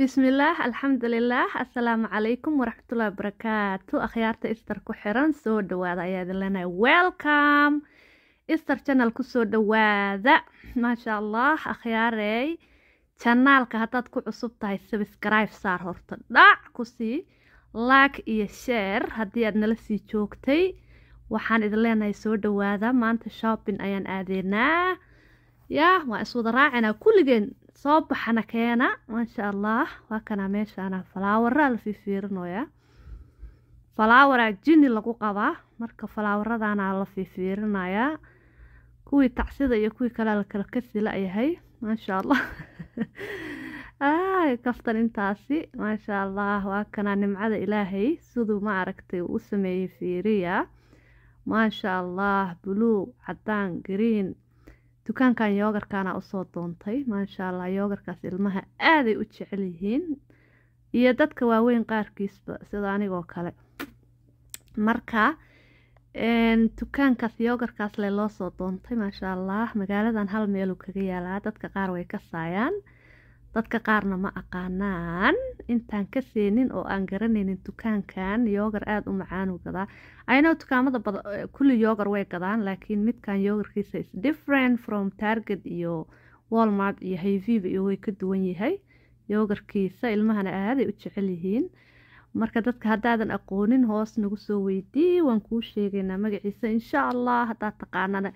bismillaah alxamdulilaah assalaamu calaykum waraxmatullahi barakaatu akhyaarta ister ku xiran soo dhawaada ayaa idin leenahay welcome istar channel kusoo dhawaada maasha allah akhyaarey janaalka haddaad ku cusub tahay sabskribe saar horta dhac kusii laak iyo sheer haddii aad nala sii joogtay waxaan idin leenahay soo dhawaada maanta shopping ayaan aadeynaa yaah waa iswada raacana kulligeen soo baxana keena maasha allah waa kanaa meeshaana falaawaraa la fiifiirinoyaa falaawaraa jini lagu qabaa marka falaawaradaana la fiifiirinayaa kuwii tacsida iyo kuwii kale la kala yahay maasha allah kaftan intaasi maasha allah waa kanaa nimcada ilaahay siduu ma aragtay uu u sameeyey fiiriya maasha allah buluu cadaan gariin dukaankan yoogarkaana usoo doontay maasha allah yoogarkaas ilmaha aaday u jecel yihiin iyo dadka waaweyn qaarkiisba sida anigoo kale marka dukaankaas yoogarkaas le soo doontay maasha allah magaaladan hal meeluu kaga yaalaa dadka qaar way ka saayaan dadka qaarna ma aqaanaan intaan ka seenin oo aan garanaynin dukaankan yogar aada u macaanu gadaa ayno dukaamada eh, kulli yoogar way gadaan laakiin midkan yogarkiisa is different from target iyo walmart iyo hayviba iyo way ka duwan yahay yogarkiisa ilmahana aaday u jecel yihiin marka dadka haddaadan aqoonin hoos nagu soo weydii waan kuu sheegaynaa magaciisa insha allah haddaad taqaanana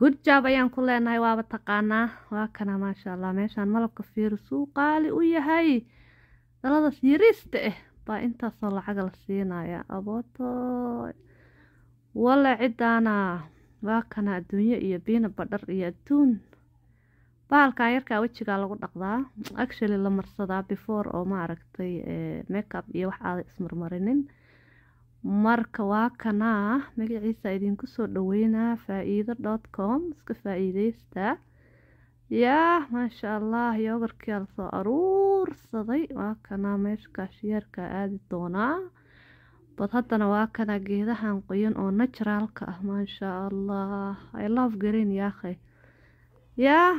job ayaan ku leenahay waaba taqaanaa waa kana maasha allah meeshaan malabka fiiri suu qaali u yahay daladas yariista eh baa intaasoo lacaga la siinaya abooto walla ciddaana waa kana adduunyo iyo biina badhar iyo adduun bahalkan yarkaa wejigaa lagu dhaqdaa actually la marsadaa before oo maaragtay eh, makeup iyo wax aada ismarmarinin Marka waa kanaa magaciisa idinku soo dhaweynaa com iska faa'iideysta yaa maasha allah yoogarkii la soo aruursaday waa kanaa meesha kaashiyeerka aadi doonaa bad haddana waa kanaa geedahan qoyan oo naturaalka ah maasha allah i love green yaakhay yaa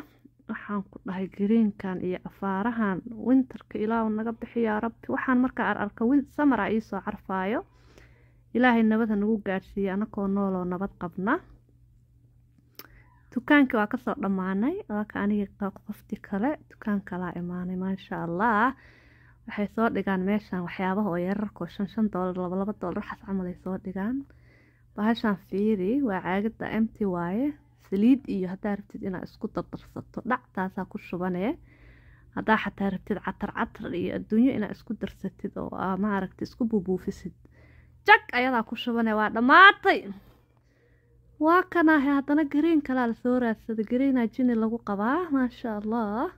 waxaan ku dhahay greenkan iyo afaarahan winterka ilaahu naga bixiyaa rabbi waxaan markaa ararka samara iisoo carfaayo ilaahay nabad nagu gaadhsiiya anakoo nooloo nabad qabna dukaankii waa kasoo dhammaanay alka anigii qofti kale dukaan kalaa imaanay maasha allah waxay soo dhigaan meeshan waxyaabaha oo yararkoo shan shan doolar labalaba doolar waxaas camal soo dhigaan bahashan fiiri waa caagada emti waaye saliid iyo haddaa rabtid inaa isku dardarsato dhac taasaa ku shubanee haddaa xataa rabtid catar catar iyo adduunyo inaa isku darsatid oo ah, maaragta isku buubuufisid jag ayadaa ku shubane waa dhammaatay waa kan ahe haddana gareen kalaa la soo raadsaday gareena jini lagu qabaa maasha allah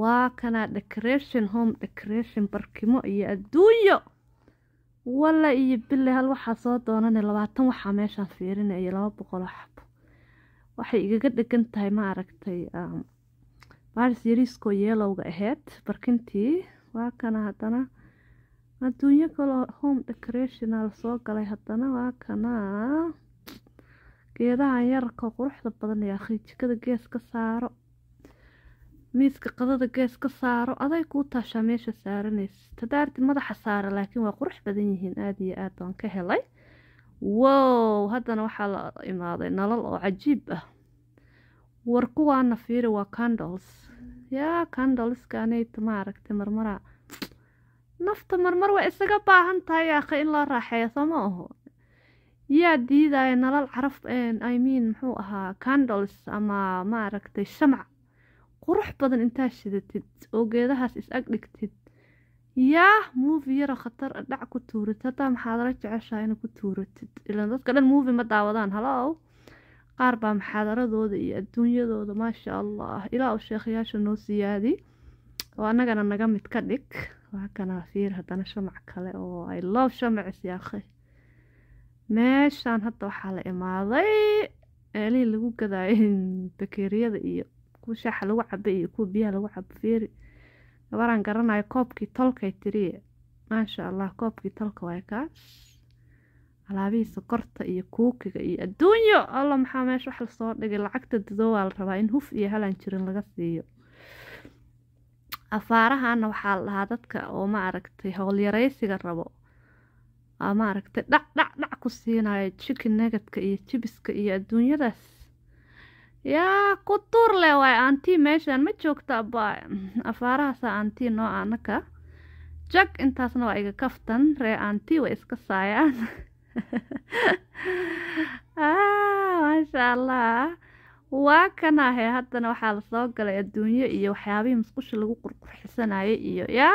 waa kanaa ah, decoration home decoration barkimo iyo adduunyo walla iyo bille hal waxaa soo doonane labaatan waxaa meeshaan fiirinay iyo laba boqoloo xabo waxay igaga dhegan tahay ma aragtay baaris um, yariiskoo yeelowga aheed barkintii waa kana ah, haddana adduunyo kaloo home decorational soo galay haddana waa kanaa geedahan yararka quruxda badan ee akhri gees ka saaro miiska qadada gees ka saaro aday kuu taashaa meesha saaranaysa tadaarti madaxa saara laakiin waa qurux badan yihiin aada iyo aad baan ka helay wow haddana waxaa la imaaday nalal oo cajiib ah war kuwaana fiiri waa candles yaa candleskaanayta maaragtay marmaraa nafta marmar waa isaga baahan tahay akhe in loo raaxeeyo sooma aho yaa diidaya nalal caraf i mean muxuu ahaa candles ama maaragtay shamac qurux badan intaa shidatid oo geedahaas is ag dhigtid yaa movi yaro khatar dhac ku tuurid haddaa maxaad la jeceshaha ina ku tuuratid ilan dadka dhan movi ma daawadaan halow qaar baa maxaadaradooda iyo adduunyadooda maasha allah ilaa uu sheekhayaasha noo siyaadi oo annagana naga mid ka dhig waakana fiir haddana shamac kale oo ay love shamacis yaakhe meeshaan hadda waxaa la imaaday meelihii lagu gadaayo bakeeriyada iyo kuwa shaaxa lagu caba iyo kuwa biyaha lagu cabo fiiri gabaraan garanayo koobkii tolkay tiriye maasha allah koobkii tolka waay kaas alaabihii sokorta iyo kuukiga iyo adduunyo alla maxaa meesha wax lasoo dhigay lacagta dudoo waa la rabaa in huf iyo halaan jirin laga siiyo afaarahana waxaa la dhahaa dadka oo maaragtay howlyaraysiga rabo maaragtay dhac dhac dhac ku siinayo jikin nagadka iyo jibiska iyo adduunyadaas yaa ku tuur leh waay aantii meeshan ma joogta ba afaarahaasa aantii nooca anaka jag intaasna waa iga kaftan ree aantii way iska saayaan maasha allah waa kanahe haddana waxaa lasoo galay adduunyo iyo waxyaabihii musqusha lagu qurqurxisanayay iyo ya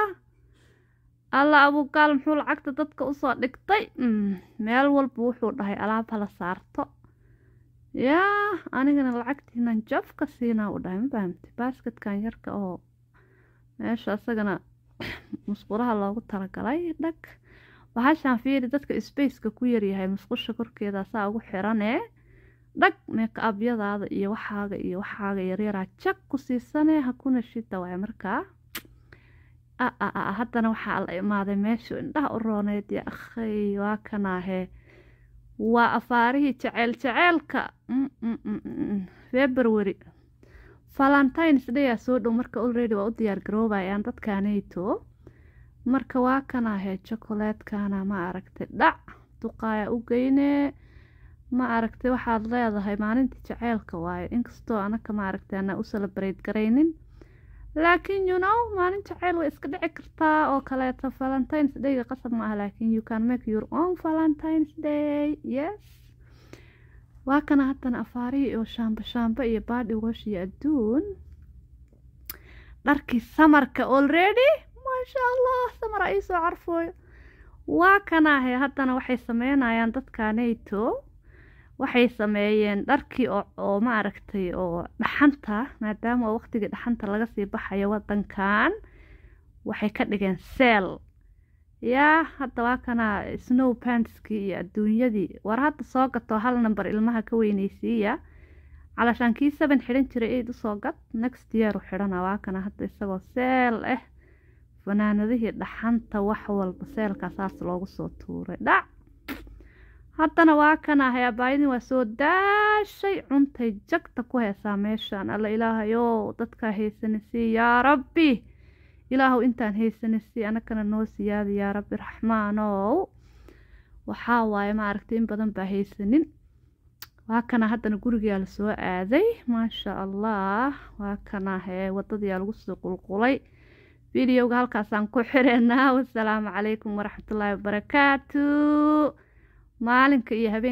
alla abuugaal muxuu lacagta dadka usoo dhigtay mm, meel walba wuxuu dhahay alaab hala saarto yaa anigana lacagtiinan jafka siinaa u dhahay ma fahamti baasketkan yarka oo meesha isagana musquraha loogu talagalay dhag bahashaan fiiri dadka spaceka ku yaryahay musqusha korkeedaa saa ugu xiranee dhag meekabyadaada iyo waxaaga iyo waxaaga yaryaraa jag ku siisane hakuna shita waay markaa haddana waxaa la imaaday meeshu indhaha u rooneed ya akhay waa kanaahee waa afaarihii jaceyl jaceylka mm, mm, mm, february valentines dhayaa soo dhow marka olredy waa u diyaargaroobayaan dadkanayto marka waa kanaahee jokolaadkana ma aragtay dhac duqaaya u geynee ma aragta waxaad leedahay maalintii jaceylka waayo inkastoo anaka ma aragta ana u salabareyd garaynin laakiin you know maalin jaceyl way iska dhici kartaa oo kaleeto valentines dayga qasab ma ah laakiin you can make your own valentines day yes waa kana haddana afaarihii oo shaamba shaamba iyo baadhi wash iyo adduun dharkii samarka already maasha allah samara iisoo carfooyo waa kanaahe haddana waxay sameynayaan dadka nato waxay sameeyeen dharkii oo maaragtay oo dhaxanta maadaama waqtigii dhaxanta laga sii baxayo wadankan waxay ka dhigeen seel yaa hadda waa kana snow pantskii iyo adduunyadii war hadda soo gatoo hal number ilmaha ka weyneysiiya calaashaan kii saban xidhan jiray aid usoo gad next year u xidhana waa kana hadda isagoo seel ah fanaanadihii dhaxanta wax walba seelkaasaas loogu soo tuuray dhac haddana waa kana ah, hayaa baayidin waa soo daashay cuntay jagta ku heesaa meeshaan alla ilaahayow dadkaa haysani sii yaa rabbi ilaahow intaan haysani sii anagana noo siyaada yaa rabbi raxmaanow waxaa waaye ma aragtay in badan baa haysanin waa kana ah, haddana gurigaa lasoo aaday maasha allah waa kana ah, hee wadadiyaa lagu soo qulqulay videoga halkaasaan ku xireenaa wasalaamu calaykum waraxmatullaahi wabarakaatu maalinka iyo habeenkaba.